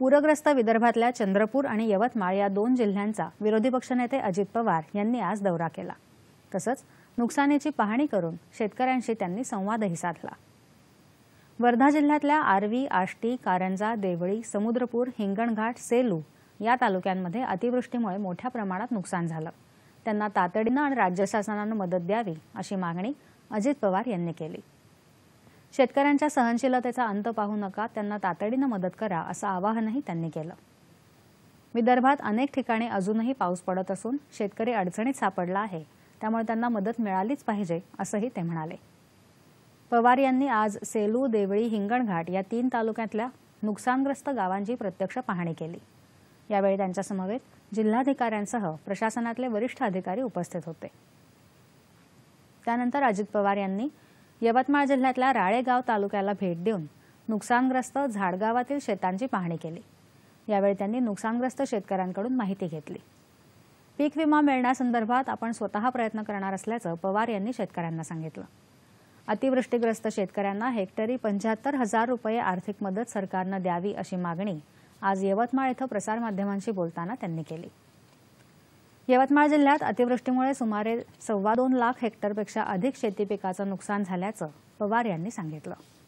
पूरग्रस्त विदर्भातल्या चंद्रपूर आणि यवतमाळ या दोन जिल्ह्यांचा विरोधी पक्षनेते अजित पवार यांनी आज दौरा केला तसंच नुकसानीची पाहणी करून शेतकऱ्यांशी त्यांनी संवादही साधला वर्धा जिल्ह्यातल्या आर्वी आष्टी कारंजा देवळी समुद्रपूर हिंगणघाट सेलू या तालुक्यांमध्ये अतिवृष्टीमुळे मोठ्या प्रमाणात नुकसान झालं त्यांना तातडीनं आणि राज्य शासनानं मदत द्यावी अशी मागणी अजित पवार यांनी केली शेतकऱ्यांच्या सहनशीलतेचा अंत पाहू नका त्यांना तातडीनं मदत करा असं आवाहनही त्यांनी केलं विदर्भात अनेक ठिकाणी अजूनही पाऊस पडत असून शेतकरी अडचणीत सापडला आहे त्यामुळे त्यांना मदत मिळालीच पाहिजे असंही ते म्हणाले पवार यांनी आज सेलू देवळी हिंगणघाट या तीन तालुक्यातल्या नुकसानग्रस्त गावांची प्रत्यक्ष पाहणी केली यावेळी त्यांच्यासमवेत जिल्हाधिकाऱ्यांसह प्रशासनातले वरिष्ठ अधिकारी उपस्थित होते त्यानंतर अजित पवार यांनी यवतमाळ जिल्ह्यातल्या राळेगाव तालुक्याला भेट देऊन नुकसानग्रस्त झाडगावातील शेतांची पाहणी केली यावेळी त्यांनी नुकसानग्रस्त शेतकऱ्यांकडून माहिती घेतली पीक विमा मिळण्यासंदर्भात आपण स्वतः प्रयत्न करणार असल्याचं पवार यांनी शेतकऱ्यांना सांगितलं अतिवृष्टीग्रस्त शेतकऱ्यांना हेक्टरी पंच्याहत्तर हजार रुपये आर्थिक मदत सरकारनं द्यावी अशी मागणी आज यवतमाळ इथं प्रसारमाध्यमांशी बोलताना त्यांनी केली यवतमाळ जिल्ह्यात अतिवृष्टीमुळे सुमारे सव्वा दोन लाख हेक्टरपेक्षा अधिक शेती पिकाचं नुकसान झाल्याचं पवार यांनी सांगितलं